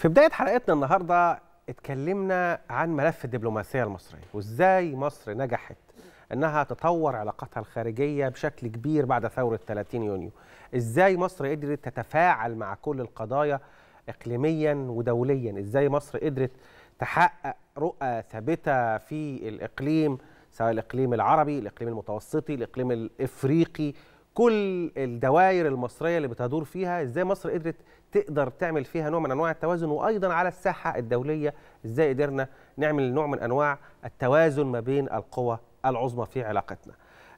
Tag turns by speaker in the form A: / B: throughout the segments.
A: في بداية حلقتنا النهاردة اتكلمنا عن ملف الدبلوماسية المصرية وازاي مصر نجحت انها تطور علاقاتها الخارجية بشكل كبير بعد ثورة 30 يونيو ازاي مصر قدرت تتفاعل مع كل القضايا اقليميا ودوليا ازاي مصر قدرت تحقق رؤى ثابتة في الإقليم سواء الإقليم العربي الإقليم المتوسطي الإقليم الإفريقي كل الدوائر المصرية اللي بتدور فيها إزاي مصر قدرت تقدر تعمل فيها نوع من انواع التوازن وايضا على الساحه الدوليه ازاي قدرنا نعمل نوع من انواع التوازن ما بين القوى العظمى في علاقتنا.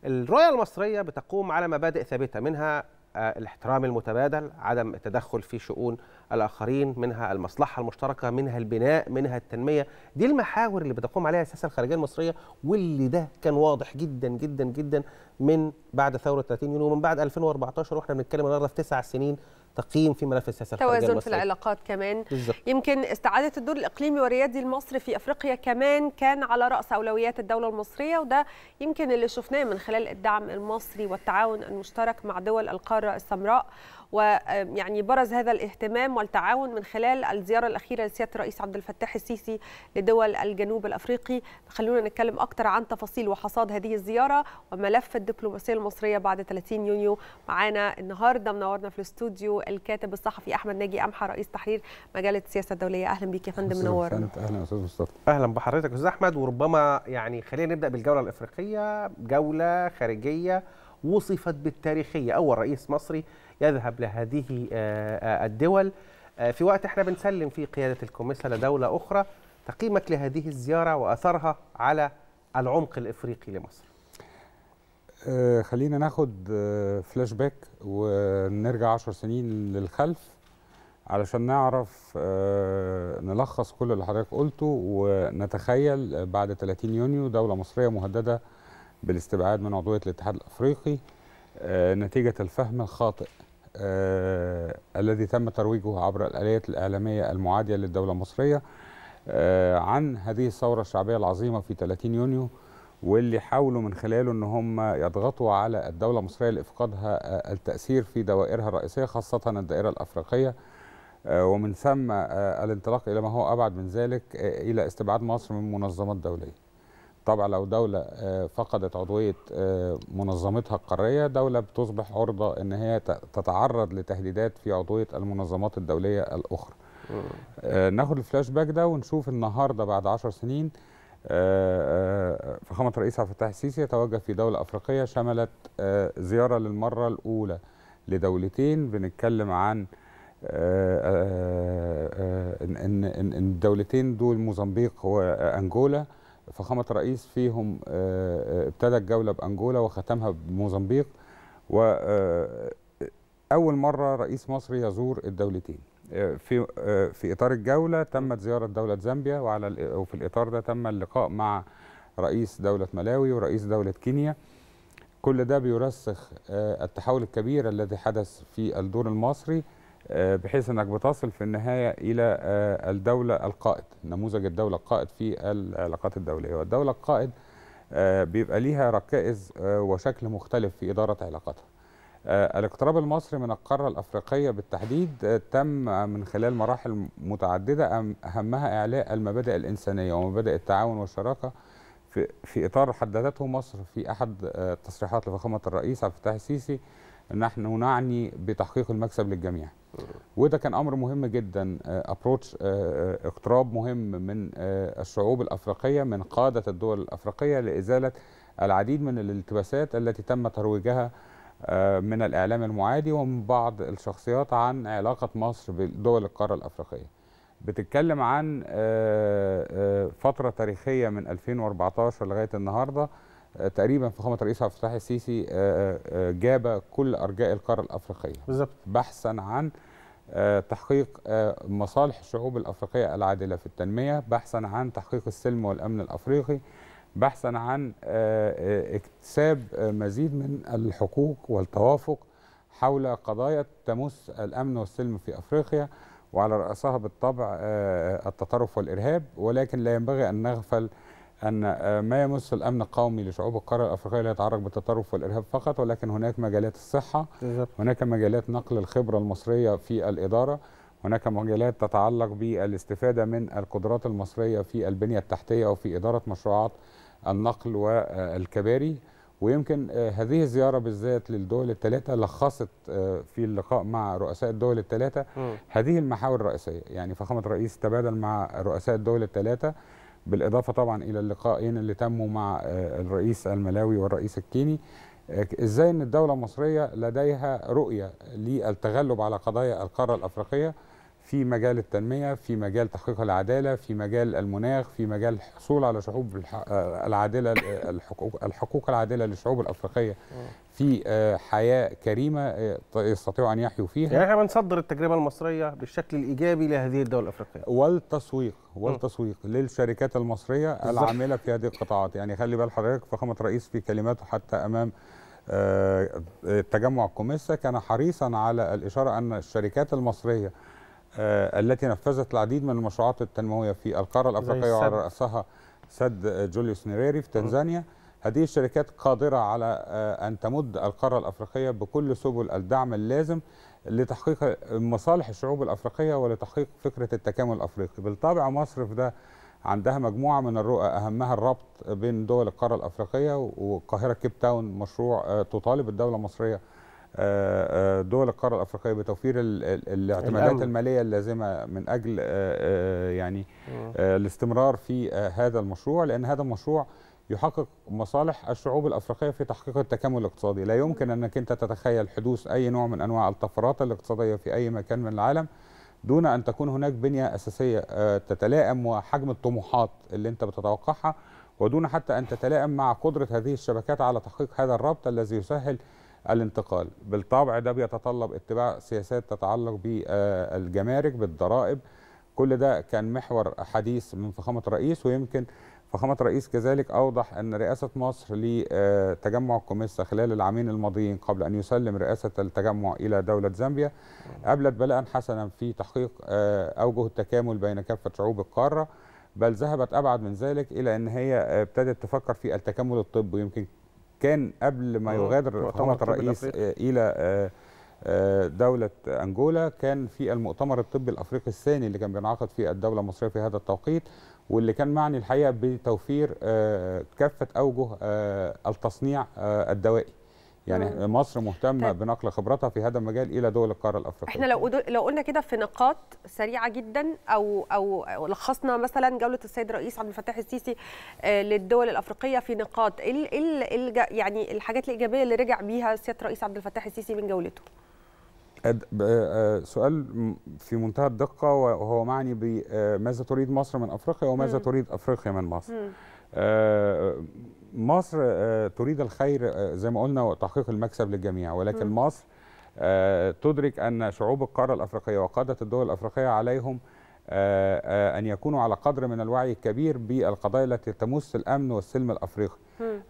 A: الرؤيه المصريه بتقوم على مبادئ ثابته منها آه، الاحترام المتبادل، عدم التدخل في شؤون الاخرين، منها المصلحه المشتركه، منها البناء، منها التنميه، دي المحاور اللي بتقوم عليها السياسه الخارجيه المصريه واللي ده كان واضح جدا جدا جدا من بعد ثوره 30 يونيو ومن بعد 2014 واحنا بنتكلم النهارده في تسع سنين تقييم في ملف السياسه توازن في العلاقات
B: كمان بالزبط. يمكن استعاده الدور الاقليمي والريادي المصري في افريقيا كمان كان على راس اولويات الدوله المصريه وده يمكن اللي شفناه من خلال الدعم المصري والتعاون المشترك مع دول القاره السمراء ويعني برز هذا الاهتمام والتعاون من خلال الزياره الاخيره لسياده الرئيس عبد الفتاح السيسي لدول الجنوب الافريقي خلونا نتكلم اكثر عن تفاصيل وحصاد هذه الزياره وملف الدبلوماسيه المصريه بعد 30 يونيو معانا النهارده منورنا في الاستوديو الكاتب الصحفي احمد ناجي امحى رئيس تحرير مجله السياسه الدوليه اهلا بيك يا فندم منور
C: اهلا يا استاذ مصطفى
A: اهلا بحضرتك استاذ احمد وربما يعني خلينا نبدا بالجوله الافريقيه جوله خارجيه وصفت بالتاريخيه اول رئيس مصري يذهب لهذه آه، آه، الدول آه، في وقت احنا بنسلم فيه قيادة الكوميسا لدولة أخرى تقييمك لهذه الزيارة وأثرها على العمق الإفريقي لمصر
C: خلينا ناخد فلاش باك ونرجع عشر سنين للخلف علشان نعرف نلخص كل اللي حضرتك قلته ونتخيل بعد 30 يونيو دولة مصرية مهددة بالاستبعاد من عضوية الاتحاد الأفريقي نتيجة الفهم الخاطئ آه، الذي تم ترويجه عبر الآليات الإعلامية المعادية للدولة المصرية آه، عن هذه الثورة الشعبية العظيمة في 30 يونيو واللي حاولوا من خلاله ان هم يضغطوا على الدوله المصريه لافقادها آه، التاثير في دوائرها الرئيسيه خاصه الدائره الافريقيه ومن ثم الانطلاق الى ما هو ابعد من ذلك الى استبعاد مصر من منظمات دوليه. طبعا لو دولة آه، فقدت عضوية آه، منظمتها القارية دولة بتصبح عرضة أن هي تتعرض لتهديدات في عضوية المنظمات الدولية الأخرى آه، ناخد الفلاش باك ده ونشوف النهاردة بعد 10 سنين فخامة الرئيس عبد الفتاح السيسي يتوجه في دولة أفريقية شملت زيارة للمرة الأولى لدولتين بنتكلم عن ان الدولتين دول موزمبيق وانجولا فخامه الرئيس فيهم آه، آه، ابتدى الجوله بانجولا وختمها بموزمبيق و آه، اول مره رئيس مصري يزور الدولتين في في اطار الجوله تمت زياره دوله زامبيا وعلى وفي الاطار ده تم اللقاء مع رئيس دوله ملاوي ورئيس دوله كينيا كل ده بيرسخ التحول الكبير الذي حدث في الدور المصري آه، بحيث انك بتصل في النهايه الى آه، الدوله القائد نموذج الدوله القائد في العلاقات الدوليه والدوله القائد آه، بيبقى ليها ركائز وشكل مختلف في اداره علاقاتها الاقتراب المصري من القاره الافريقيه بالتحديد تم من خلال مراحل متعدده اهمها اعلاء المبادئ الانسانيه ومبادئ التعاون والشراكه في, اطار حددته مصر في احد تصريحات لفخامه الرئيس عبد الفتاح السيسي نحن نعني بتحقيق المكسب للجميع وده كان امر مهم جدا ابروتش آه، آه، آه، اقتراب مهم من الشعوب الافريقيه من قاده الدول الافريقيه لازاله العديد من الالتباسات التي تم ترويجها من الاعلام المعادي ومن بعض الشخصيات عن علاقه مصر بدول القاره الافريقيه. بتتكلم عن فتره تاريخيه من 2014 لغايه النهارده آه، تقريبا فخامه الرئيس عبد الفتاح السيسي آه، آه، جاب كل ارجاء القاره الافريقيه بالظبط بحثا عن تحقيق مصالح الشعوب الافريقيه العادله في التنميه بحثا عن تحقيق السلم والامن الافريقي بحثا عن اكتساب مزيد من الحقوق والتوافق حول قضايا تمس الامن والسلم في افريقيا وعلى راسها بالطبع التطرف والارهاب ولكن لا ينبغي ان نغفل أن آه، ما يمس الأمن القومي لشعوب القارة الأفريقية لا يتعرض بالتطرف والإرهاب فقط ولكن هناك مجالات الصحة بالزبط. هناك مجالات نقل الخبرة المصرية في الإدارة هناك مجالات تتعلق بالاستفادة من القدرات المصرية في البنية التحتية وفي إدارة مشروعات النقل والكباري ويمكن آه، هذه الزيارة بالذات للدول الثلاثة لخصت آه، في اللقاء مع رؤساء الدول الثلاثة هذه المحاور الرئيسية يعني فخامة الرئيس تبادل مع رؤساء الدول الثلاثة بالاضافه طبعا الى اللقائين اللي تموا مع آه، الرئيس الملاوي والرئيس الكيني آه، ازاي ان الدوله المصريه لديها رؤيه للتغلب على قضايا القاره الافريقيه في مجال التنميه في مجال تحقيق العداله في مجال المناخ في مجال الحصول على شعوب آه، العادله آه، الحقوق, الحقوق العادله للشعوب الافريقيه آه. في حياه كريمه يستطيعوا ان يحيوا فيها يعني احنا بنصدر التجربه المصريه بالشكل الايجابي لهذه الدول الافريقيه والتسويق والتسويق م. للشركات المصريه العامله في هذه القطاعات يعني خلي بال حضرتك فخامه الرئيس في كلماته حتى امام التجمع الكوميسا كان حريصا على الاشاره ان الشركات المصريه آه، التي نفذت العديد من المشروعات التنمويه في القاره الافريقيه وعلى راسها سد جوليوس نيريري في تنزانيا هذه الشركات قادره على آه، ان تمد القاره الافريقيه بكل سبل الدعم اللازم لتحقيق مصالح الشعوب الافريقيه ولتحقيق فكره التكامل الافريقي بالطبع مصر في ده عندها مجموعه من الرؤى اهمها الربط بين دول القاره الافريقيه والقاهره كيب تاون مشروع آه، تطالب الدوله المصريه آه، آه، دول القاره الافريقيه بتوفير الاعتمادات الماليه اللازمه من اجل آه، يعني الاستمرار في هذا المشروع لان هذا المشروع يحقق مصالح الشعوب الافريقيه في تحقيق التكامل الاقتصادي، لا يمكن انك انت تتخيل حدوث اي نوع من انواع الطفرات الاقتصاديه في اي مكان من العالم دون ان تكون هناك بنيه اساسيه تتلائم وحجم الطموحات اللي انت بتتوقعها ودون حتى ان تتلائم مع قدره هذه الشبكات على تحقيق هذا الربط الذي يسهل الانتقال بالطبع ده بيتطلب اتباع سياسات تتعلق بالجمارك بالضرائب كل ده كان محور حديث من فخامة الرئيس ويمكن فخامة الرئيس كذلك أوضح أن رئاسة مصر لتجمع الكوميسا خلال العامين الماضيين قبل أن يسلم رئاسة التجمع إلى دولة زامبيا قابلت بلاء حسنا في تحقيق أوجه التكامل بين كافة شعوب القارة بل ذهبت أبعد من ذلك إلى أن هي آه، ابتدت تفكر في التكامل الطبي يمكن كان قبل ما آه، يغادر مؤتمر الرئيس آه، الى آه، دولة أنجولا كان في المؤتمر الطبي الأفريقي الثاني اللي كان بينعقد في الدولة المصرية في هذا التوقيت واللي كان معني الحقيقة بتوفير كافة أوجه التصنيع الدوائي يعني مم. مصر مهتمه طيب. بنقل خبراتها في هذا المجال الى دول القاره الافريقيه احنا لو
B: لو قلنا كده في نقاط سريعه جدا او او لخصنا مثلا جوله السيد الرئيس عبد الفتاح السيسي آه، للدول الافريقيه في نقاط إيه ال إيه ال إيه يعني الحاجات الايجابيه اللي رجع بيها سياده الرئيس عبد الفتاح السيسي من جولته
C: آه، آه، سؤال في منتهى الدقه وهو معني بماذا تريد مصر من افريقيا وماذا مم. تريد افريقيا من مصر مم. آه، مصر آه، تريد الخير آه، زي ما قلنا وتحقيق المكسب للجميع ولكن م. مصر تدرك أن شعوب القارة الأفريقية وقادة الدول الأفريقية عليهم أن يكونوا على قدر من الوعي الكبير بالقضايا التي تمس الأمن والسلم الأفريقي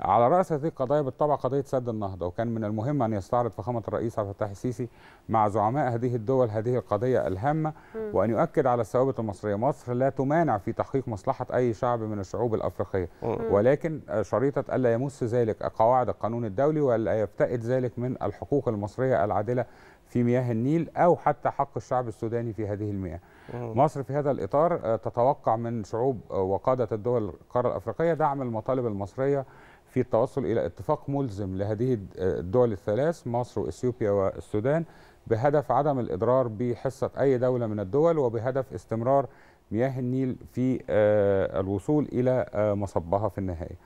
C: على رأس هذه القضايا بالطبع قضية سد النهضة وكان من المهم أن يستعرض فخامة الرئيس عبد الفتاح السيسي مع زعماء هذه الدول هذه القضية الهامة وأن يؤكد على الثوابت المصرية مصر لا تمانع في تحقيق مصلحة أي شعب من الشعوب الأفريقية ولكن شريطة ألا يمس ذلك قواعد القانون الدولي ولا يفتقد ذلك من الحقوق المصرية العادلة في مياه النيل أو حتى حق الشعب السوداني في هذه المياه مصر في هذا الإطار آه، تتوقع من شعوب آه، وقادة الدول القارة الأفريقية دعم المطالب المصرية في التوصل إلى اتفاق ملزم لهذه الدول الثلاث مصر وإثيوبيا والسودان بهدف عدم الإضرار بحصة أي دولة من الدول وبهدف استمرار مياه النيل في آه، الوصول إلى آه، مصبها في النهاية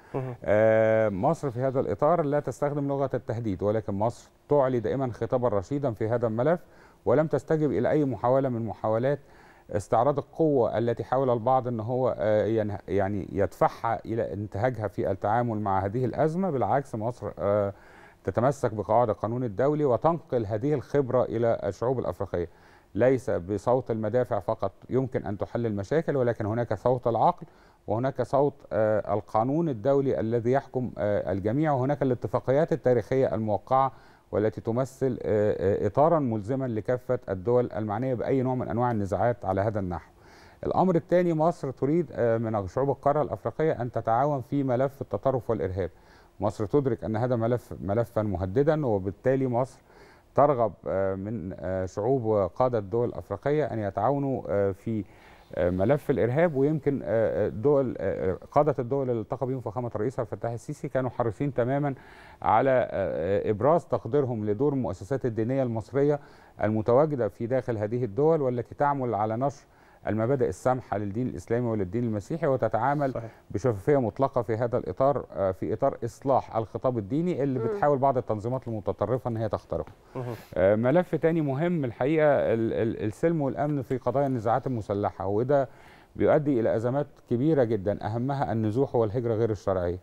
C: آه، مصر في هذا الإطار لا تستخدم لغة التهديد ولكن مصر تعلي دائما خطابا رشيدا في هذا الملف ولم تستجب إلى أي محاولة من محاولات استعراض القوة التي حاول البعض أن هو آه، يعني،, يعني يدفعها إلى انتهاجها في التعامل مع هذه الأزمة بالعكس مصر آه، تتمسك بقواعد القانون الدولي وتنقل هذه الخبرة إلى الشعوب الأفريقية ليس بصوت المدافع فقط يمكن أن تحل المشاكل ولكن هناك صوت العقل وهناك صوت آه، القانون الدولي الذي يحكم الجميع وهناك الاتفاقيات التاريخية الموقعة والتي تمثل آه، آه، إطارا ملزما لكافة الدول المعنية بأي نوع من أنواع النزاعات على هذا النحو الأمر الثاني مصر تريد آه، من شعوب القارة الأفريقية أن تتعاون في ملف التطرف والإرهاب مصر تدرك أن هذا ملف ملفا مهددا وبالتالي مصر ترغب من شعوب وقادة الدول الأفريقية أن يتعاونوا في ملف الارهاب ويمكن آه، آه، دول آه، قاده الدول اللي التقى بهم فخامه الرئيس عبد الفتاح السيسي كانوا حريصين تماما على ابراز تقديرهم لدور المؤسسات الدينيه المصريه المتواجده في داخل هذه الدول والتي تعمل على نشر المبادئ السامحه للدين الاسلامي وللدين المسيحي وتتعامل صحيح. بشفافيه مطلقه في هذا الاطار آه، في اطار اصلاح الخطاب الديني اللي بتحاول بعض التنظيمات المتطرفه ان هي تخترقه. آه، ملف تاني مهم الحقيقه السلم والامن في قضايا النزاعات المسلحه وده بيؤدي الى ازمات كبيره جدا اهمها النزوح والهجره غير الشرعيه.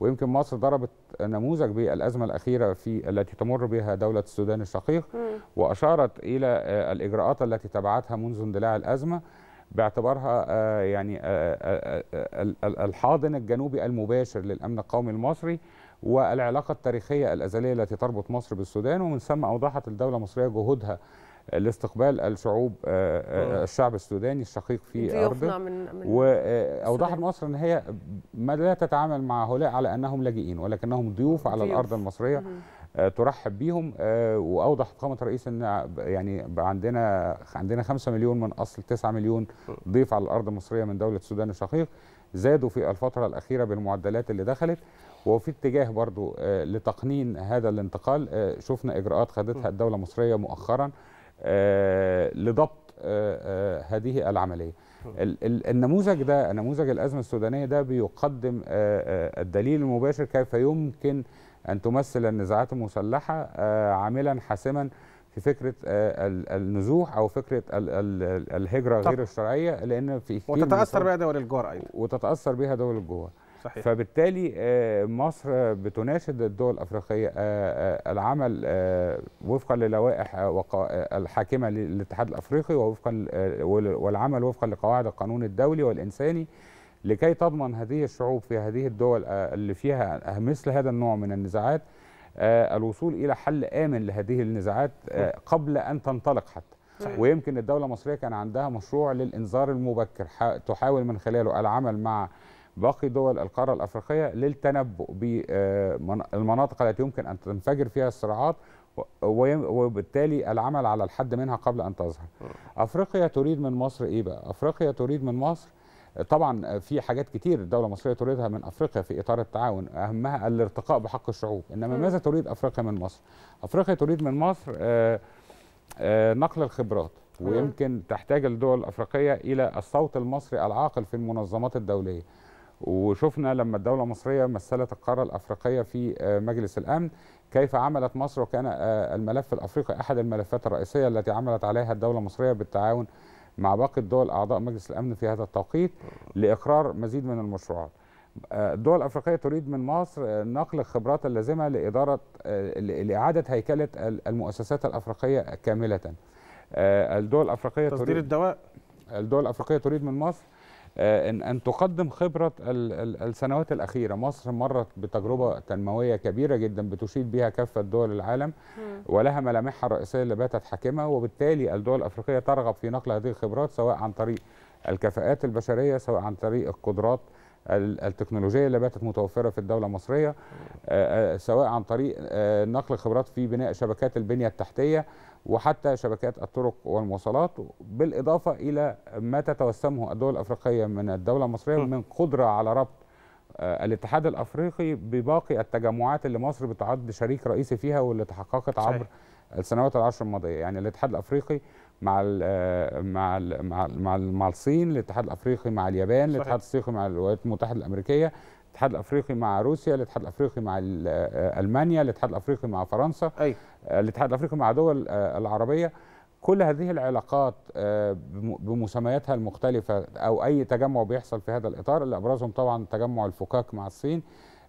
C: ويمكن مصر ضربت نموذج بالازمه الاخيره في التي تمر بها دوله السودان الشقيق واشارت الى آه، الاجراءات التي تبعتها منذ اندلاع الازمه باعتبارها آه، يعني آه، آه، الحاضن الجنوبي المباشر للامن القومي المصري والعلاقه التاريخيه الازليه التي تربط مصر بالسودان ومن ثم اوضحت الدوله المصريه جهودها لاستقبال الشعوب الشعب السوداني الشقيق في ارضه واوضحت مصر ان هي ما لا تتعامل مع هؤلاء على انهم لاجئين ولكنهم ضيوف على الارض المصريه مم. آه، ترحب بيهم آه، واوضح فخامه الرئيس ان يعني عندنا عندنا 5 مليون من اصل 9 مليون ضيف على الارض المصريه من دوله السودان الشقيق زادوا في الفتره الاخيره بالمعدلات اللي دخلت وفي اتجاه برضو آه، لتقنين هذا الانتقال شفنا اجراءات خدتها الدوله المصريه مؤخرا لضبط هذه العمليه النموذج ده نموذج الازمه السودانيه ده بيقدم الدليل المباشر كيف يمكن أن تمثل النزاعات المسلحة آه، عاملا حاسما في فكرة آه، النزوح أو فكرة الهجرة غير الشرعية لأن في وتتأثر بها دول الجوار أيضا وتتأثر بها دول الجوار صحيح. فبالتالي آه، مصر بتناشد الدول الافريقيه العمل وفقا للوائح الحاكمه للاتحاد الافريقي ووفقا والعمل وفقا لقواعد القانون الدولي والانساني لكي تضمن هذه الشعوب في هذه الدول آه، اللي فيها مثل هذا النوع من النزاعات آه، الوصول الى حل امن لهذه النزاعات آه، قبل ان تنطلق حتى صحيح. ويمكن الدوله المصريه كان عندها مشروع للانذار المبكر تحاول من خلاله العمل مع باقي دول القاره الافريقيه للتنبؤ بالمناطق التي يمكن ان تنفجر فيها الصراعات وبالتالي العمل على الحد منها قبل ان تظهر. افريقيا تريد من مصر ايه بقى؟ افريقيا تريد من مصر طبعا في حاجات كتير الدوله المصريه تريدها من افريقيا في اطار التعاون اهمها الارتقاء بحق الشعوب انما ماذا تريد افريقيا من مصر افريقيا تريد من مصر آه، آه، نقل الخبرات ويمكن تحتاج الدول الافريقيه الى الصوت المصري العاقل في المنظمات الدوليه وشفنا لما الدوله المصريه مثلت القاره الافريقيه في آه، مجلس الامن كيف عملت مصر وكان الملف الافريقي احد الملفات الرئيسيه التي عملت عليها الدوله المصريه بالتعاون مع باقي الدول أعضاء مجلس الأمن في هذا التوقيت لإقرار مزيد من المشروعات آه، الدول الافريقيه تريد من مصر آه، نقل الخبرات اللازمه لاداره آه، لاعاده هيكله المؤسسات الافريقيه كامله. الدول الافريقيه تصدير الدواء الدول الافريقيه تريد من مصر آه، ان ان تقدم خبره السنوات الاخيره مصر مرت بتجربه تنمويه كبيره جدا بتشيد بها كافه دول العالم ولها ملامحها الرئيسيه اللي باتت حاكمه وبالتالي الدول الافريقيه ترغب في نقل هذه الخبرات سواء عن طريق الكفاءات البشريه سواء عن طريق القدرات التكنولوجيه اللي باتت متوفره في الدوله المصريه آه، آه، سواء عن طريق نقل خبرات في بناء شبكات البنيه التحتيه وحتى شبكات الطرق والمواصلات بالإضافة إلى ما تتوسمه الدول الأفريقية من الدولة المصرية من قدرة على ربط آه، الاتحاد الأفريقي بباقي التجمعات اللي مصر بتعد شريك رئيسي فيها واللي تحققت عبر السنوات العشر الماضية يعني الاتحاد الأفريقي مع الـ آه، مع الـ مع الـ مع, الصين الاتحاد الافريقي مع اليابان صحيح. الاتحاد الافريقي مع الولايات المتحده الامريكيه الاتحاد الافريقي مع روسيا الاتحاد الافريقي مع آه، المانيا الاتحاد الافريقي مع فرنسا أي. الاتحاد الافريقي مع دول آه، العربيه كل هذه العلاقات آه، بمسمياتها المختلفه او اي تجمع بيحصل في هذا الاطار اللي ابرزهم طبعا تجمع الفكاك مع الصين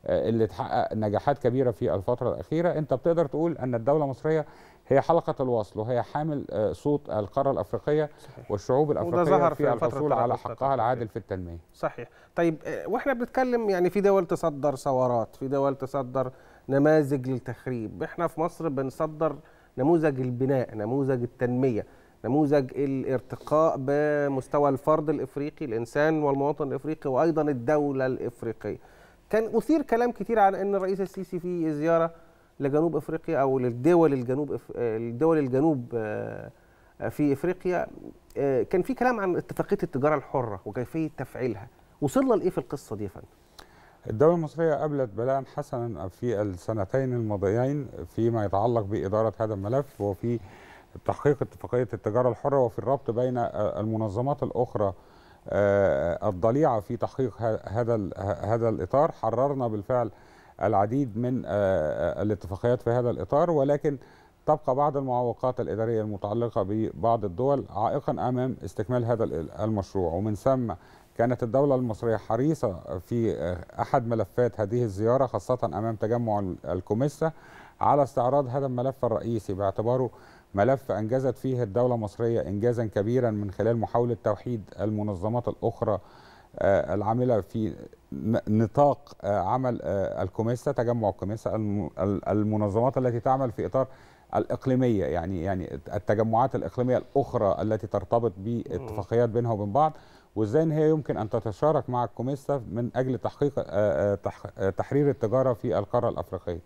C: اللي تحقق نجاحات كبيره في الفتره الاخيره انت بتقدر تقول ان الدوله المصريه هي حلقة الوصل وهي حامل آه، صوت القارة الأفريقية صحيح. والشعوب الأفريقية ظهر في, في الحصول على حقها العادل في التنمية
A: صحيح طيب آه، وإحنا بنتكلم يعني في دول تصدر ثورات في دول تصدر نماذج للتخريب إحنا في مصر بنصدر نموذج البناء نموذج التنمية نموذج الارتقاء بمستوى الفرد الإفريقي الإنسان والمواطن الإفريقي وأيضا الدولة الإفريقية كان أثير كلام كتير عن أن الرئيس السيسي في زيارة لجنوب افريقيا او للدول الجنوب أف... الدول الجنوب آه،
C: في افريقيا آه، كان في كلام عن اتفاقيه التجاره الحره وكيفيه تفعيلها وصلنا لايه في القصه دي يا فندم الدولة المصرية قابلت بلاء حسنا في السنتين الماضيين فيما يتعلق بإدارة هذا الملف وفي تحقيق اتفاقية التجارة الحرة وفي الربط بين آه، المنظمات الأخرى الضليعة في تحقيق هذا هذا الإطار حررنا بالفعل العديد من آه، آه، الاتفاقيات في هذا الإطار ولكن تبقى بعض المعوقات الإدارية المتعلقة ببعض الدول عائقا أمام استكمال هذا المشروع ومن ثم كانت الدولة المصرية حريصة في آه، أحد ملفات هذه الزيارة خاصة أمام تجمع الكوميسا على استعراض هذا الملف الرئيسي باعتباره ملف أنجزت فيه الدولة المصرية إنجازا كبيرا من خلال محاولة توحيد المنظمات الأخرى آه، العامله في نطاق آه، عمل آه، الكوميسا تجمع الكوميسا المنظمات التي تعمل في اطار الاقليميه يعني يعني التجمعات الاقليميه الاخرى التي ترتبط باتفاقيات بينها وبين بعض وازاي ان هي يمكن ان تتشارك مع الكوميسا من اجل تحقيق تحرير التجاره في القاره الافريقيه.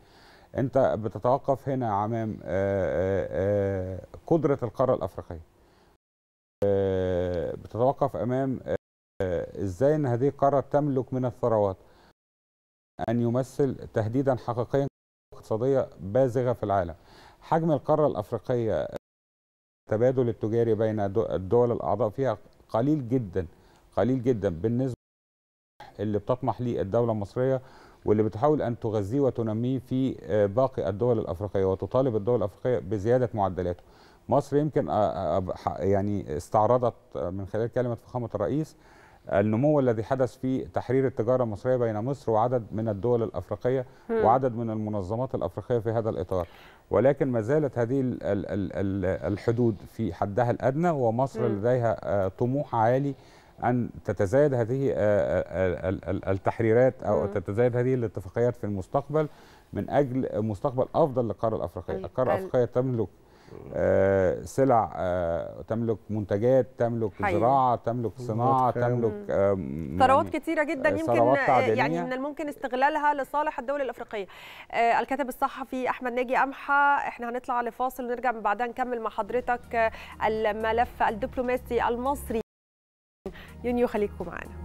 C: انت بتتوقف هنا امام قدره القاره الافريقيه. بتتوقف امام آه، ازاي ان هذه القاره تملك من الثروات ان يمثل تهديدا حقيقيا اقتصاديه بازغه في العالم حجم القاره الافريقيه التبادل التجاري بين الدول الاعضاء فيها قليل جدا قليل جدا بالنسبه اللي بتطمح ليه الدوله المصريه واللي بتحاول ان تغذيه وتنميه في آه، باقي الدول الافريقيه وتطالب الدول الافريقيه بزياده معدلاته. مصر يمكن آه، يعني استعرضت من خلال كلمه فخامه الرئيس النمو الذي حدث في تحرير التجارة المصرية بين مصر وعدد من الدول الأفريقية وعدد من المنظمات الأفريقية في هذا الإطار ولكن ما زالت هذه الحدود في حدها الأدنى ومصر لديها آه، طموح عالي أن تتزايد هذه آه، آه، التحريرات أو تتزايد هذه الاتفاقيات في المستقبل من أجل مستقبل أفضل للقارة الأفريقية طيب، القارة الأفريقية تملك آه، سلع آه، تملك منتجات تملك حقيقة. زراعه تملك صناعه تملك آه، ثروات يعني
B: كتيره جدا يمكن يعني من الممكن استغلالها لصالح الدول الافريقيه الكاتب الصحفي احمد ناجي امحى احنا هنطلع لفاصل ونرجع من بعدها نكمل مع حضرتك الملف الدبلوماسي المصري يونيو خليكم معانا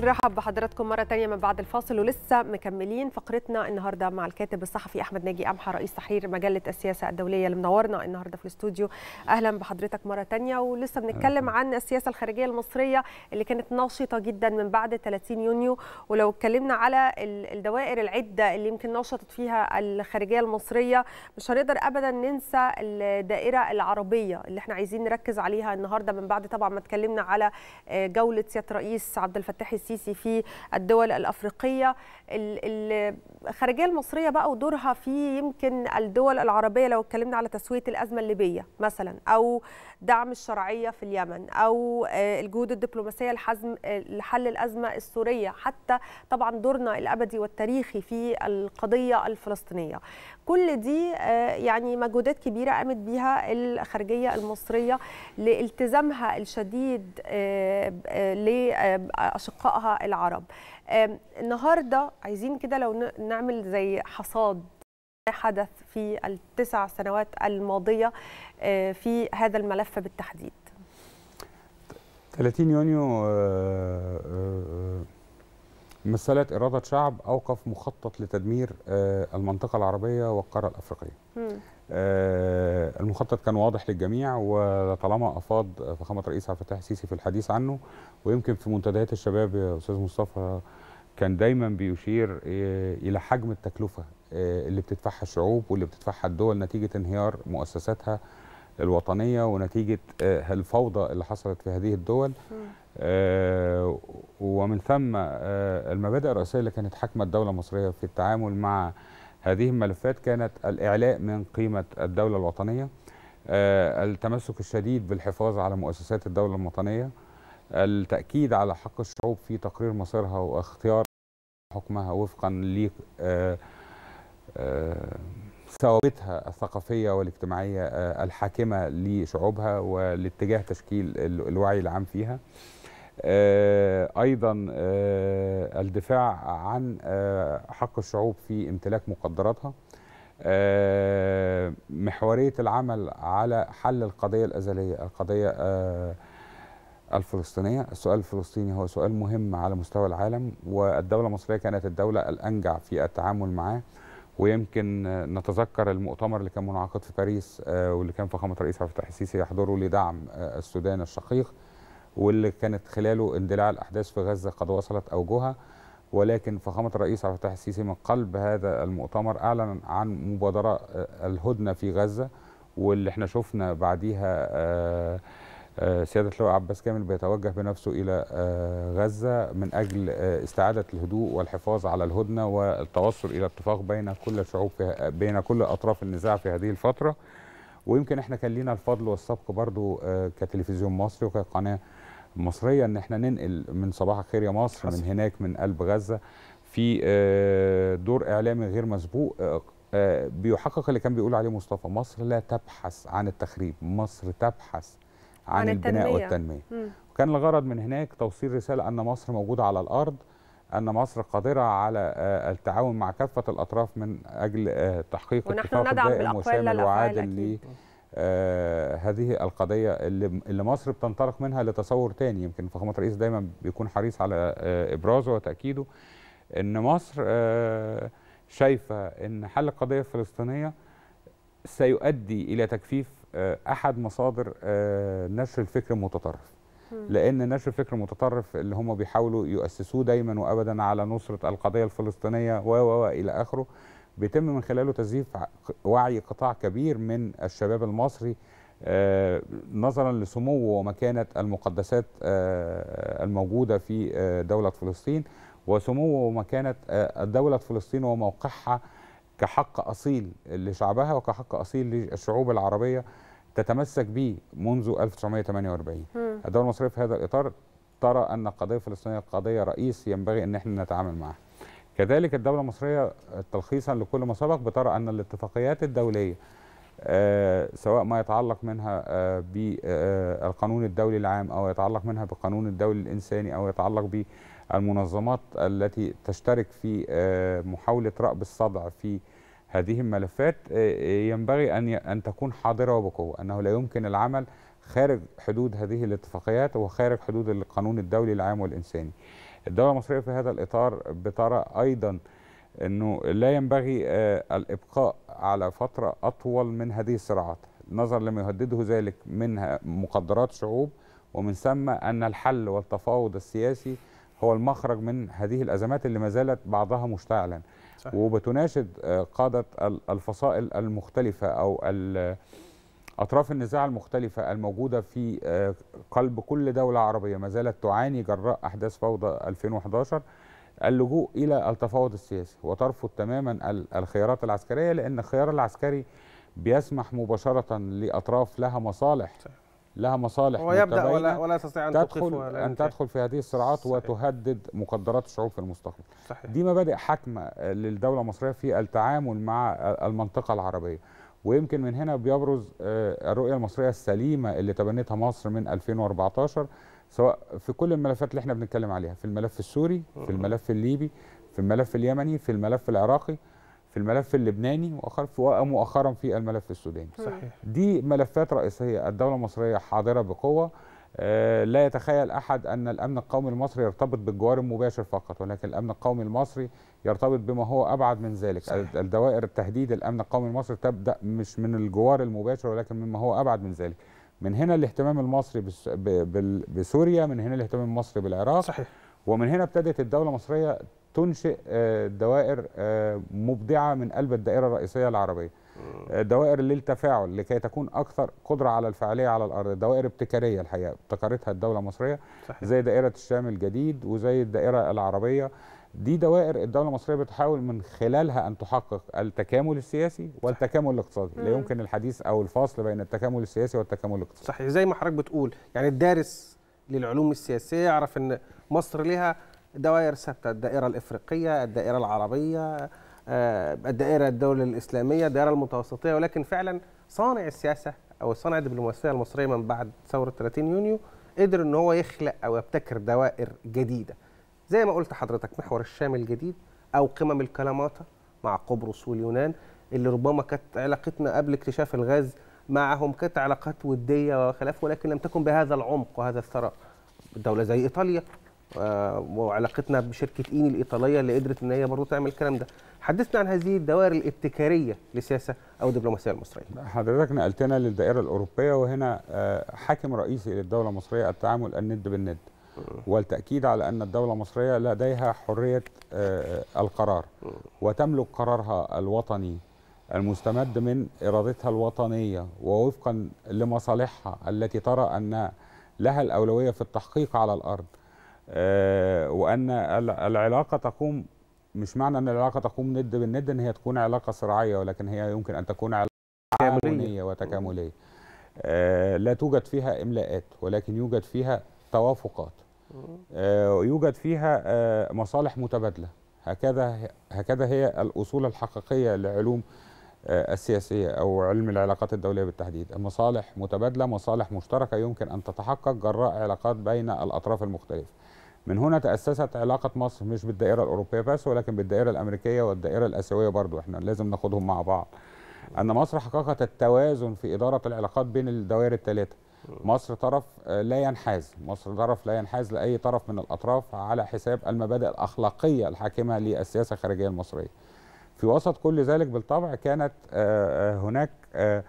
B: بنرحب بحضراتكم مرة تانية من بعد الفاصل ولسه مكملين فقرتنا النهاردة مع الكاتب الصحفي أحمد ناجي أمحى رئيس تحرير مجلة السياسة الدولية اللي منورنا النهاردة في الاستوديو أهلا بحضرتك مرة تانية ولسه بنتكلم عن السياسة الخارجية المصرية اللي كانت نشطة جدا من بعد 30 يونيو ولو اتكلمنا على الدوائر العدة اللي يمكن نشطت فيها الخارجية المصرية مش هنقدر أبدا ننسى الدائرة العربية اللي احنا عايزين نركز عليها النهاردة من بعد طبعا ما اتكلمنا على آه، جولة سيادة رئيس عبد الفتاح السيسي في الدول الأفريقية الخارجية المصرية بقى ودورها في يمكن الدول العربية لو اتكلمنا على تسوية الأزمة الليبية مثلا أو دعم الشرعيه في اليمن او آه، الجهود الدبلوماسيه لحزم آه، لحل الازمه السوريه حتى طبعا دورنا الابدي والتاريخي في القضيه الفلسطينيه كل دي آه، يعني مجهودات كبيره قامت بها الخارجيه المصريه لالتزامها الشديد لاشقائها العرب النهارده عايزين كده لو نعمل زي حصاد حدث في التسع سنوات الماضية آه، في هذا الملف بالتحديد
C: 30 يونيو مسألة آه، آه، إرادة شعب أوقف مخطط لتدمير المنطقة العربية والقارة الأفريقية المخطط كان واضح للجميع وطالما أفاض فخامة رئيس عبد الفتاح السيسي في الحديث عنه ويمكن في منتديات الشباب يا أستاذ مصطفى كان دايما بيشير آه، الى حجم التكلفه آه، اللي بتدفعها الشعوب واللي بتدفعها الدول نتيجه انهيار مؤسساتها الوطنيه ونتيجه آه، الفوضى اللي حصلت في هذه الدول ومن ثم المبادئ الرئيسيه اللي كانت حاكمه الدوله المصريه في التعامل مع هذه الملفات كانت الاعلاء من قيمه الدوله الوطنيه التمسك الشديد بالحفاظ على مؤسسات الدوله الوطنيه التأكيد على حق الشعوب في تقرير مصيرها واختيار حكمها وفقا ل آه، آه، ثوابتها الثقافية والاجتماعية آه، الحاكمة لشعوبها ولاتجاه تشكيل الوعي العام فيها أيضا الدفاع عن حق الشعوب في امتلاك مقدراتها محورية العمل على حل القضية الأزلية القضية الفلسطينية السؤال الفلسطيني هو سؤال مهم على مستوى العالم والدولة المصرية كانت الدولة الأنجع في التعامل معه ويمكن نتذكر المؤتمر اللي كان منعقد في باريس آه، واللي كان فخامة الرئيس عبد الفتاح السيسي يحضره لدعم آه، السودان الشقيق واللي كانت خلاله اندلاع الأحداث في غزة قد وصلت أوجهها ولكن فخامة الرئيس عبد الفتاح السيسي من قلب هذا المؤتمر أعلن عن مبادرة آه، الهدنة في غزة واللي احنا شفنا بعديها آه آه، سيادة اللواء عباس كامل بيتوجه بنفسه إلى آه، غزة من أجل آه، استعادة الهدوء والحفاظ على الهدنة والتوصل إلى اتفاق بين كل الشعوب بين كل أطراف النزاع في هذه الفترة ويمكن احنا كان لينا الفضل والسبق برضو كتلفزيون مصري وكقناة مصرية ان احنا ننقل من صباح الخير يا مصر من هناك من قلب غزة في دور إعلامي غير مسبوق بيحقق اللي كان بيقول عليه مصطفى مصر لا تبحث عن التخريب مصر تبحث عن, عن البناء التنمية. والتنمية مم. وكان الغرض من هناك توصيل رسالة أن مصر موجودة على الأرض أن مصر قادرة على آه، التعاون مع كافة الأطراف من أجل آه، تحقيق اتفاق دائم وشامل وعادل هذه القضية اللي مصر بتنطلق منها لتصور تاني يمكن فخامة الرئيس دايما بيكون حريص على آه، إبرازه وتأكيده أن مصر شايفة أن حل القضية الفلسطينية سيؤدي إلى تكفيف آه، احد مصادر آه، نشر الفكر المتطرف لان نشر الفكر المتطرف اللي هم بيحاولوا يؤسسوه دايما وابدا على نصره القضيه الفلسطينيه و و الى اخره بيتم من خلاله تزييف وعي قطاع كبير من الشباب المصري آه، نظرا لسمو ومكانه المقدسات الموجوده في دوله فلسطين وسمو ومكانه دوله فلسطين وموقعها كحق أصيل لشعبها وكحق أصيل للشعوب العربية تتمسك به منذ 1948 الدولة المصرية في هذا الإطار ترى أن القضية الفلسطينية قضية رئيس ينبغي أن احنا نتعامل معها كذلك الدولة المصرية تلخيصا لكل ما سبق بترى أن الاتفاقيات الدولية آه سواء ما يتعلق منها آه بالقانون آه الدولي العام أو يتعلق منها بالقانون الدولي الإنساني أو يتعلق بالمنظمات التي تشترك في آه، محاولة رأب الصدع في هذه الملفات آه، آه، ينبغي أن أن تكون حاضرة وبقوة أنه لا يمكن العمل خارج حدود هذه الاتفاقيات وخارج حدود القانون الدولي العام والإنساني الدولة المصرية في هذا الإطار بترى أيضا أنه لا ينبغي آه، الإبقاء على فترة أطول من هذه الصراعات نظرا لما يهدده ذلك من مقدرات شعوب ومن ثم أن الحل والتفاوض السياسي هو المخرج من هذه الأزمات اللي ما زالت بعضها مشتعلا وبتناشد آه، قادة الفصائل المختلفة أو أطراف النزاع المختلفة الموجودة في آه، قلب كل دولة عربية ما زالت تعاني جراء أحداث فوضى 2011 اللجوء إلى التفاوض السياسي وترفض تماما الخيارات العسكرية لأن الخيار العسكري بيسمح مباشرة لأطراف لها مصالح صحيح. لها مصالح ويبدأ ولا, ولا
A: تستطيع أن تدخل أن تدخل
C: في هذه الصراعات صحيح. وتهدد مقدرات الشعوب في المستقبل صحيح. دي مبادئ حاكمة آه، للدولة المصرية في التعامل مع آه، المنطقة العربية ويمكن من هنا بيبرز آه، الرؤية المصرية السليمة اللي تبنتها مصر من 2014 سواء في كل الملفات اللي احنا بنتكلم عليها في الملف السوري في الملف الليبي في الملف اليمني في الملف العراقي في الملف اللبناني ومؤخرا في الملف السوداني صحيح. دي ملفات رئيسية الدولة المصرية حاضرة بقوة آه، لا يتخيل أحد أن الأمن القومي المصري يرتبط بالجوار المباشر فقط ولكن الأمن القومي المصري يرتبط بما هو أبعد من ذلك صحيح. الدوائر التهديد الأمن القومي المصري تبدأ مش من الجوار المباشر ولكن مما هو أبعد من ذلك من هنا الاهتمام المصري بسوريا من هنا الاهتمام المصري بالعراق صحيح. ومن هنا ابتدت الدولة المصرية تنشئ آه، دوائر آه، مبدعه من قلب الدائره الرئيسيه العربيه آه، دوائر للتفاعل لكي تكون اكثر قدره على الفعاليه على الارض دوائر ابتكاريه الحقيقه ابتكرتها الدوله المصريه صحيح. زي دائره الشام الجديد وزي الدائره العربيه دي دوائر الدوله المصريه بتحاول من خلالها ان تحقق التكامل السياسي والتكامل الاقتصادي لا يمكن الحديث او الفاصل بين التكامل السياسي والتكامل الاقتصادي صحيح زي ما حضرتك بتقول يعني الدارس للعلوم السياسيه يعرف ان
A: مصر لها دوائر ثابته الدائره الافريقيه الدائره العربيه آه، الدائره الدوله الاسلاميه الدائره المتوسطيه ولكن فعلا صانع السياسه او صانع الدبلوماسيه المصريه من بعد ثوره 30 يونيو قدر ان هو يخلق او يبتكر دوائر جديده زي ما قلت حضرتك محور الشام الجديد او قمم الكلاماتا مع قبرص واليونان اللي ربما كانت علاقتنا قبل اكتشاف الغاز معهم كانت علاقات وديه وخلافه ولكن لم تكن بهذا العمق وهذا الثراء دوله زي ايطاليا آه، وعلاقتنا بشركه ايني الايطاليه اللي قدرت ان هي برضه تعمل الكلام ده حدثنا عن هذه
C: الدوائر الابتكاريه للسياسه او الدبلوماسيه المصريه حضرتك نقلتنا للدائره الاوروبيه وهنا آه، حاكم رئيسي للدوله المصريه التعامل الند بالند والتأكيد على أن الدولة المصرية لديها حرية آه، القرار وتملك قرارها الوطني المستمد من إرادتها الوطنية ووفقا لمصالحها التي ترى أن لها الأولوية في التحقيق على الأرض آه، وأن العلاقة تقوم مش معنى أن العلاقة تقوم ند بالند أن هي تكون علاقة صراعية ولكن هي يمكن أن تكون علاقة تكامليه وتكامليه آه، لا توجد فيها إملاءات ولكن يوجد فيها توافقات آه، يوجد فيها مصالح متبادله هكذا هكذا هي الاصول الحقيقيه لعلوم آه، السياسيه او علم العلاقات الدوليه بالتحديد مصالح متبادله مصالح مشتركه يمكن ان تتحقق جراء علاقات بين الاطراف المختلفه من هنا تأسست علاقة مصر مش بالدائرة الأوروبية بس ولكن بالدائرة الأمريكية والدائرة الآسيوية برضو احنا لازم ناخدهم مع بعض أن مصر حققت التوازن في إدارة العلاقات بين الدوائر الثلاثة مصر طرف آه، لا ينحاز مصر طرف لا ينحاز لأي طرف من الأطراف على حساب المبادئ الأخلاقية الحاكمة للسياسة الخارجية المصرية في وسط كل ذلك بالطبع كانت آه، آه، هناك آه،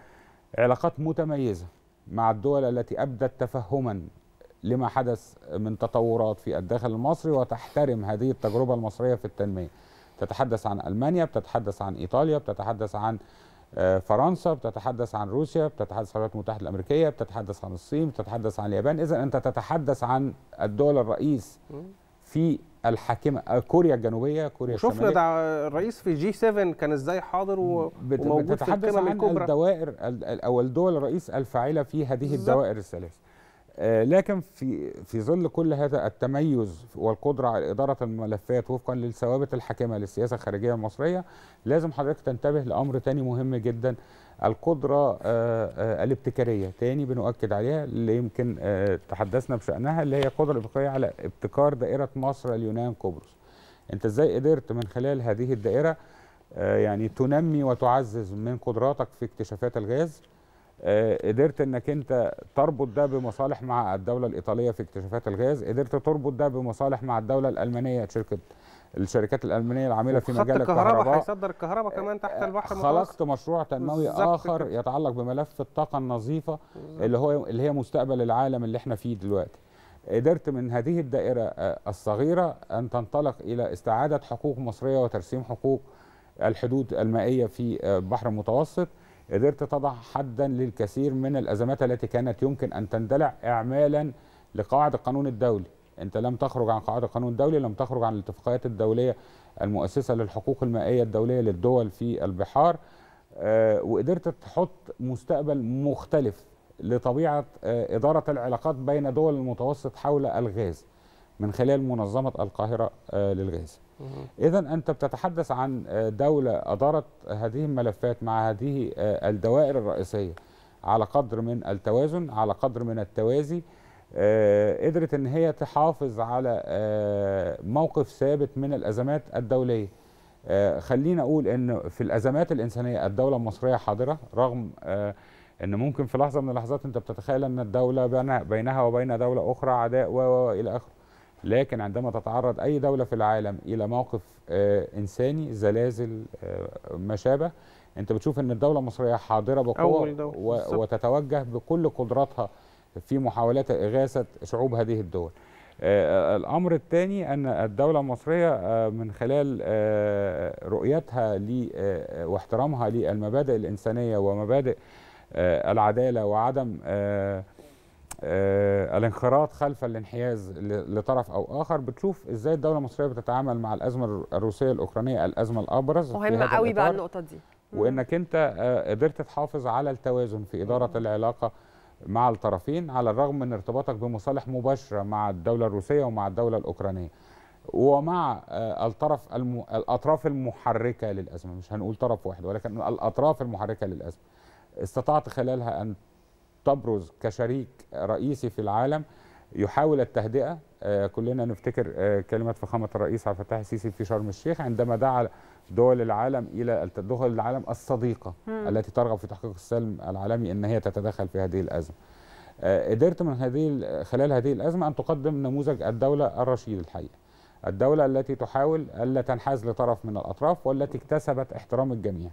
C: علاقات متميزة مع الدول التي أبدت تفهما لما حدث من تطورات في الداخل المصري وتحترم هذه التجربة المصرية في التنمية تتحدث عن ألمانيا بتتحدث عن إيطاليا بتتحدث عن فرنسا بتتحدث عن روسيا بتتحدث عن الولايات المتحدة الأمريكية بتتحدث عن الصين بتتحدث عن اليابان إذا أنت تتحدث عن الدول الرئيس في الحاكمه آه، كوريا الجنوبيه كوريا الشماليه شفنا
A: ده الرئيس في جي 7 كان ازاي حاضر وموجود في القمم الكبرى الدوائر
C: او الدول الرئيس الفاعله في هذه الدوائر الثلاث آه، لكن في في ظل كل هذا التميز والقدره على اداره الملفات وفقا للثوابت الحاكمه للسياسه الخارجيه المصريه لازم حضرتك تنتبه لامر ثاني مهم جدا القدرة آه، آه، الابتكارية تاني بنؤكد عليها اللي يمكن آه، تحدثنا بشأنها اللي هي القدرة الابتكارية على ابتكار دائرة مصر اليونان قبرص انت ازاي قدرت من خلال هذه الدائرة يعني تنمي وتعزز من قدراتك في اكتشافات الغاز قدرت انك انت تربط ده بمصالح مع الدولة الإيطالية في اكتشافات الغاز قدرت تربط ده بمصالح مع الدولة الألمانية شركة الشركات الالمانيه العامله في مجال الكهرباء الكهرباء هيصدر الكهرباء كمان تحت آه، البحر المتوسط خلقت مشروع تنموي اخر كده. يتعلق بملف الطاقه النظيفه اللي هو اللي هي مستقبل العالم اللي احنا فيه دلوقتي قدرت من هذه الدائره آه، الصغيره ان تنطلق الى استعاده حقوق مصريه وترسيم حقوق الحدود المائيه في البحر آه، المتوسط قدرت تضع حدا للكثير من الازمات التي كانت يمكن ان تندلع اعمالا لقواعد القانون الدولي انت لم تخرج عن قواعد القانون الدولي لم تخرج عن الاتفاقيات الدوليه المؤسسه للحقوق المائيه الدوليه للدول في البحار آه، وقدرت تحط مستقبل مختلف لطبيعه آه، اداره العلاقات بين دول المتوسط حول الغاز من خلال منظمه القاهره آه، للغاز. اذا انت بتتحدث عن دوله ادارت هذه الملفات مع هذه الدوائر الرئيسيه على قدر من التوازن على قدر من التوازي آه، قدرت ان هي تحافظ على آه، موقف ثابت من الازمات الدوليه آه، خلينا اقول ان في الازمات الانسانيه الدوله المصريه حاضره رغم ان ممكن في لحظه من اللحظات انت بتتخيل ان الدوله بينها وبين دوله اخرى عداء والى اخره لكن عندما تتعرض اي دوله في العالم الى موقف انساني زلازل ما شابه انت بتشوف ان الدوله المصريه حاضره بقوه وتتوجه بكل قدراتها في محاولات إغاثة شعوب هذه الدول آه، آه، الأمر الثاني أن الدولة المصرية آه، من خلال رؤيتها واحترامها للمبادئ الإنسانية ومبادئ العدالة وعدم الانخراط خلف الانحياز لطرف او اخر بتشوف ازاي الدوله المصريه بتتعامل مع الازمه الروسيه الاوكرانيه الازمه الابرز مهمه قوي بقى النقطه دي وانك انت قدرت تحافظ على التوازن في اداره العلاقه مع الطرفين على الرغم من ارتباطك بمصالح مباشره مع الدوله الروسيه ومع الدوله الاوكرانيه ومع آه، الطرف الم... الاطراف المحركه للازمه مش هنقول طرف واحد ولكن الاطراف المحركه للازمه استطعت خلالها ان تبرز كشريك رئيسي في العالم يحاول التهدئه آه، كلنا نفتكر آه، كلمه فخامه الرئيس عبد الفتاح السيسي في شرم الشيخ عندما دعا دول العالم الى دول العالم الصديقه مم. التي ترغب في تحقيق السلم العالمي ان هي تتدخل في هذه الازمه. آه، قدرت من هذه خلال هذه الازمه ان تقدم نموذج الدوله الرشيد الحقيقه. الدوله التي تحاول الا تنحاز لطرف من الاطراف والتي اكتسبت احترام الجميع.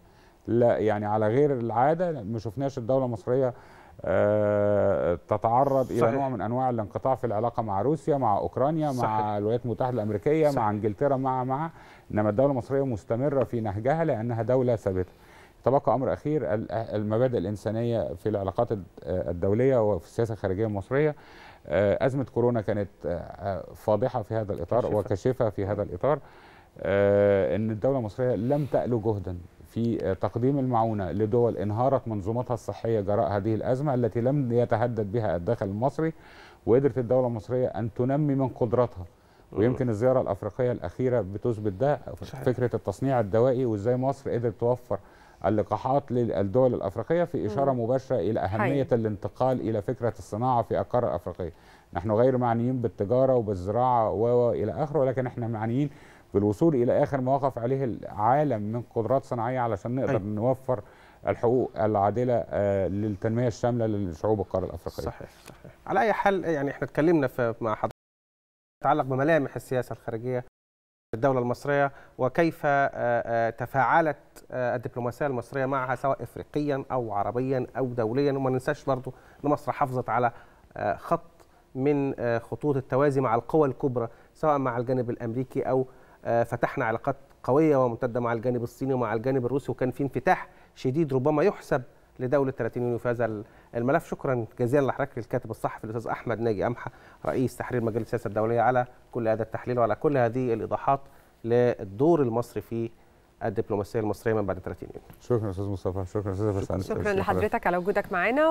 C: لا يعني على غير العاده ما شفناش الدوله المصريه آه، تتعرض صحيح. الى نوع من انواع الانقطاع في العلاقه مع روسيا مع اوكرانيا صحيح. مع الولايات المتحده الامريكيه صحيح. مع انجلترا مع مع انما الدوله المصريه مستمره في نهجها لانها دوله ثابته تبقى امر اخير المبادئ الانسانيه في العلاقات الدوليه وفي السياسه الخارجيه المصريه آه، ازمه كورونا كانت آه، فاضحه في هذا الاطار كشفة. وكشفه في هذا الاطار ان الدوله المصريه لم تالو جهدا في آه، تقديم المعونة لدول انهارت منظومتها الصحية جراء هذه الأزمة التي لم يتهدد بها الداخل المصري وقدرت الدولة المصرية أن تنمي من قدراتها ويمكن آه. الزيارة الأفريقية الأخيرة بتثبت ده فكرة التصنيع الدوائي وإزاي مصر قدرت توفر اللقاحات للدول الأفريقية في إشارة مباشرة إلى أهمية الانتقال إلى فكرة الصناعة في القارة الأفريقية نحن غير معنيين بالتجارة وبالزراعة وإلى آخره ولكن إحنا معنيين بالوصول الى اخر ما وقف عليه العالم من قدرات صناعيه علشان نقدر أيوة. نوفر الحقوق العادله آه، للتنميه الشامله لشعوب القاره الافريقيه. صحيح صحيح.
A: على اي حال يعني احنا اتكلمنا في مع حضرتك يتعلق بملامح السياسه الخارجيه الدولة المصرية وكيف آه، آه، تفاعلت الدبلوماسية المصرية معها سواء إفريقيا أو عربيا أو دوليا وما ننساش برضو أن مصر حافظت على خط من خطوط التوازي مع القوى الكبرى سواء مع الجانب الأمريكي أو آه، فتحنا علاقات قويه وممتده مع الجانب الصيني ومع الجانب الروسي وكان في انفتاح شديد ربما يحسب لدوله 30 يونيو في هذا الملف شكرا جزيلا لحضرتك الكاتب الصحفي الاستاذ احمد ناجي امحه رئيس تحرير مجله السياسه الدوليه على كل هذا التحليل وعلى كل هذه الايضاحات للدور المصري في الدبلوماسيه المصريه من بعد 30 يونيو شكرا استاذ مصطفى شكرا استاذ شكرا, شكرا لحضرتك
B: على وجودك معنا